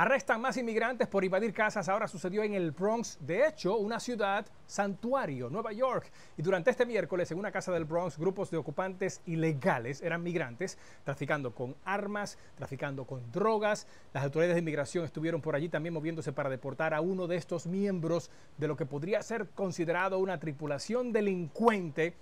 Arrestan más inmigrantes por invadir casas. Ahora sucedió en el Bronx, de hecho, una ciudad santuario, Nueva York. Y durante este miércoles, en una casa del Bronx, grupos de ocupantes ilegales eran migrantes, traficando con armas, traficando con drogas. Las autoridades de inmigración estuvieron por allí también moviéndose para deportar a uno de estos miembros de lo que podría ser considerado una tripulación delincuente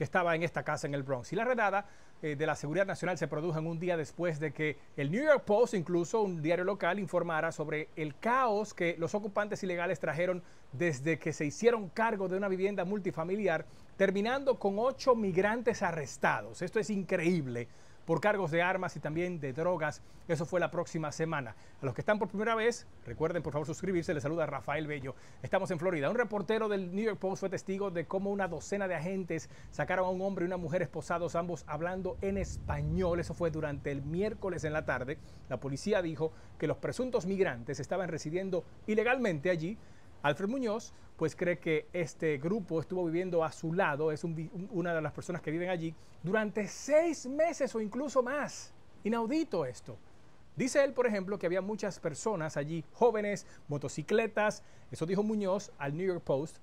que estaba en esta casa en el Bronx. Y la redada eh, de la Seguridad Nacional se produjo en un día después de que el New York Post, incluso un diario local, informara sobre el caos que los ocupantes ilegales trajeron desde que se hicieron cargo de una vivienda multifamiliar, terminando con ocho migrantes arrestados. Esto es increíble por cargos de armas y también de drogas. Eso fue la próxima semana. A los que están por primera vez, recuerden por favor suscribirse. Les saluda Rafael Bello. Estamos en Florida. Un reportero del New York Post fue testigo de cómo una docena de agentes sacaron a un hombre y una mujer esposados, ambos hablando en español. Eso fue durante el miércoles en la tarde. La policía dijo que los presuntos migrantes estaban residiendo ilegalmente allí Alfred Muñoz, pues cree que este grupo estuvo viviendo a su lado, es una de las personas que viven allí, durante seis meses o incluso más. Inaudito esto. Dice él, por ejemplo, que había muchas personas allí, jóvenes, motocicletas, eso dijo Muñoz al New York Post.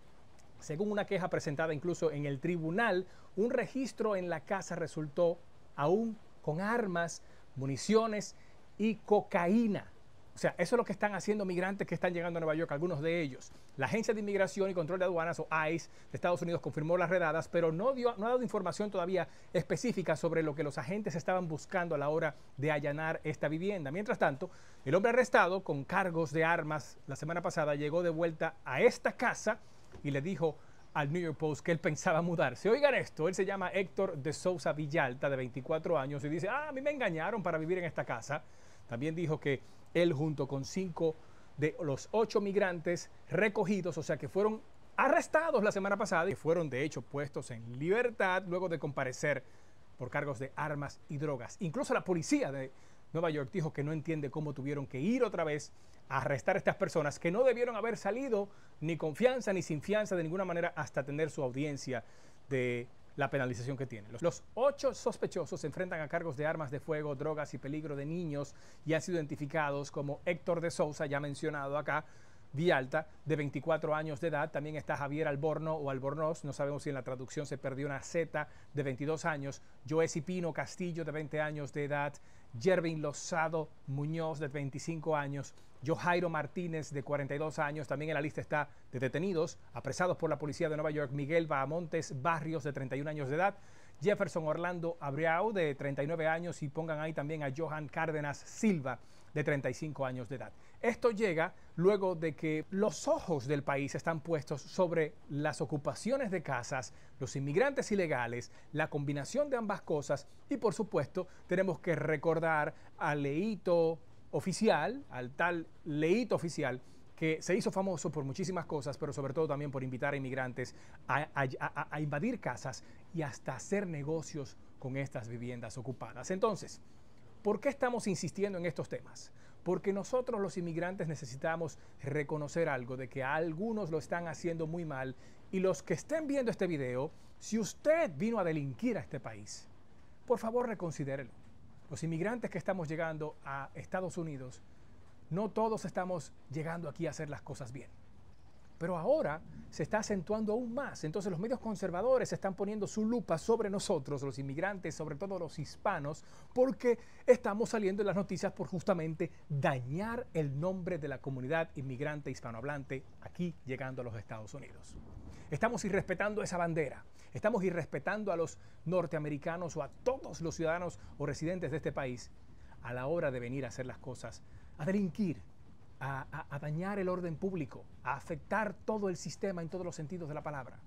Según una queja presentada incluso en el tribunal, un registro en la casa resultó aún con armas, municiones y cocaína. O sea, eso es lo que están haciendo migrantes que están llegando a Nueva York, algunos de ellos. La Agencia de Inmigración y Control de Aduanas, o ICE, de Estados Unidos confirmó las redadas, pero no, dio, no ha dado información todavía específica sobre lo que los agentes estaban buscando a la hora de allanar esta vivienda. Mientras tanto, el hombre arrestado con cargos de armas la semana pasada llegó de vuelta a esta casa y le dijo al New York Post que él pensaba mudarse. Oigan esto, él se llama Héctor de Sousa Villalta, de 24 años, y dice, ah, a mí me engañaron para vivir en esta casa. También dijo que él junto con cinco de los ocho migrantes recogidos, o sea que fueron arrestados la semana pasada y fueron de hecho puestos en libertad luego de comparecer por cargos de armas y drogas. Incluso la policía de Nueva York dijo que no entiende cómo tuvieron que ir otra vez a arrestar a estas personas que no debieron haber salido ni confianza ni sin fianza de ninguna manera hasta tener su audiencia de la penalización que tiene. Los ocho sospechosos se enfrentan a cargos de armas de fuego, drogas y peligro de niños y han sido identificados como Héctor de Sousa, ya mencionado acá, Vialta, de 24 años de edad. También está Javier Alborno o Albornoz, no sabemos si en la traducción se perdió una Z, de 22 años. y Pino Castillo, de 20 años de edad. Jervin Lozado Muñoz, de 25 años, Johairo Martínez, de 42 años, también en la lista está de detenidos, apresados por la policía de Nueva York, Miguel Bahamontes Barrios, de 31 años de edad, Jefferson Orlando Abreu, de 39 años, y pongan ahí también a Johan Cárdenas Silva, de 35 años de edad. Esto llega luego de que los ojos del país están puestos sobre las ocupaciones de casas, los inmigrantes ilegales, la combinación de ambas cosas y por supuesto tenemos que recordar al leito oficial, al tal leito oficial que se hizo famoso por muchísimas cosas, pero sobre todo también por invitar a inmigrantes a invadir casas y hasta hacer negocios con estas viviendas ocupadas. Entonces, ¿por qué estamos insistiendo en estos temas? Porque nosotros los inmigrantes necesitamos reconocer algo de que algunos lo están haciendo muy mal y los que estén viendo este video, si usted vino a delinquir a este país, por favor reconsidérelo. Los inmigrantes que estamos llegando a Estados Unidos, no todos estamos llegando aquí a hacer las cosas bien. Pero ahora se está acentuando aún más. Entonces los medios conservadores están poniendo su lupa sobre nosotros, los inmigrantes, sobre todo los hispanos, porque estamos saliendo en las noticias por justamente dañar el nombre de la comunidad inmigrante hispanohablante aquí llegando a los Estados Unidos. Estamos irrespetando esa bandera. Estamos irrespetando a los norteamericanos o a todos los ciudadanos o residentes de este país a la hora de venir a hacer las cosas, a delinquir, a, dañar el orden público, a afectar todo el sistema en todos los sentidos de la palabra.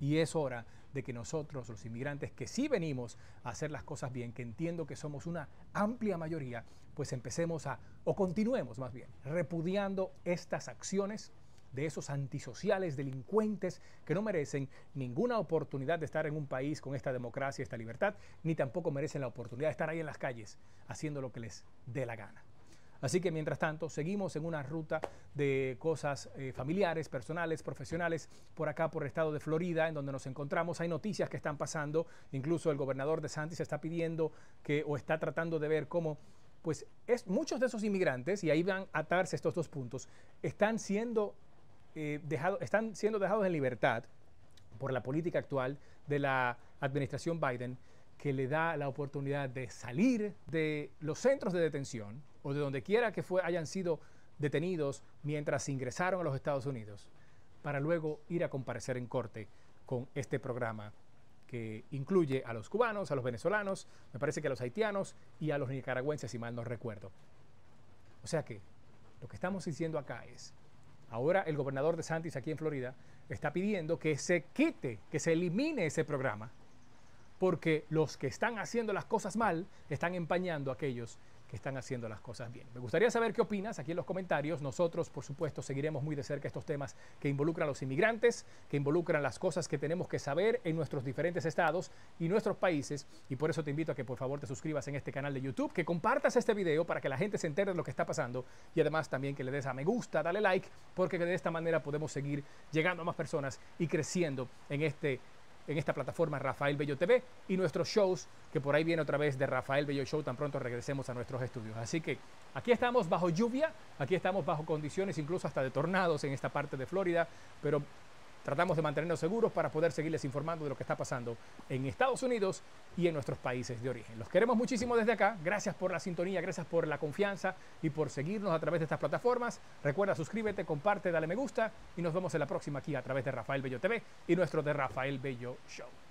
Y es hora de que nosotros, los inmigrantes que sí venimos a hacer las cosas bien, que entiendo que somos una amplia mayoría, pues empecemos a, o continuemos más bien, repudiando estas acciones de esos antisociales, delincuentes, que no merecen ninguna oportunidad de estar en un país con esta democracia, esta libertad, ni tampoco merecen la oportunidad de estar ahí en las calles haciendo lo que les dé la gana. Así que mientras tanto, seguimos en una ruta de cosas eh, familiares, personales, profesionales, por acá, por el estado de Florida, en donde nos encontramos. Hay noticias que están pasando, incluso el gobernador de se está pidiendo que, o está tratando de ver cómo pues es, muchos de esos inmigrantes, y ahí van a atarse estos dos puntos, están siendo, eh, están siendo dejados en libertad por la política actual de la administración Biden que le da la oportunidad de salir de los centros de detención o de donde quiera que hayan sido detenidos mientras ingresaron a los Estados Unidos, para luego ir a comparecer en corte con este programa que incluye a los cubanos, a los venezolanos, me parece que a los haitianos y a los nicaragüenses, si mal no recuerdo. O sea que lo que estamos diciendo acá es, ahora el gobernador de Santis aquí en Florida está pidiendo que se quite, que se elimine ese programa porque los que están haciendo las cosas mal están empañando a aquellos que están haciendo las cosas bien. Me gustaría saber qué opinas aquí en los comentarios. Nosotros, por supuesto, seguiremos muy de cerca estos temas que involucran a los inmigrantes, que involucran las cosas que tenemos que saber en nuestros diferentes estados y nuestros países. Y por eso te invito a que por favor te suscribas en este canal de YouTube, que compartas este video para que la gente se entere de lo que está pasando y además también que le des a me gusta, dale like, porque de esta manera podemos seguir llegando a más personas y creciendo en este en esta plataforma Rafael Bello TV y nuestros shows, que por ahí viene otra vez de Rafael Bello Show, tan pronto regresemos a nuestros estudios. Así que aquí estamos bajo lluvia, aquí estamos bajo condiciones incluso hasta de tornados en esta parte de Florida, pero Tratamos de mantenernos seguros para poder seguirles informando de lo que está pasando en Estados Unidos y en nuestros países de origen. Los queremos muchísimo desde acá. Gracias por la sintonía, gracias por la confianza y por seguirnos a través de estas plataformas. Recuerda, suscríbete, comparte, dale me gusta y nos vemos en la próxima aquí a través de Rafael Bello TV y nuestro de Rafael Bello Show.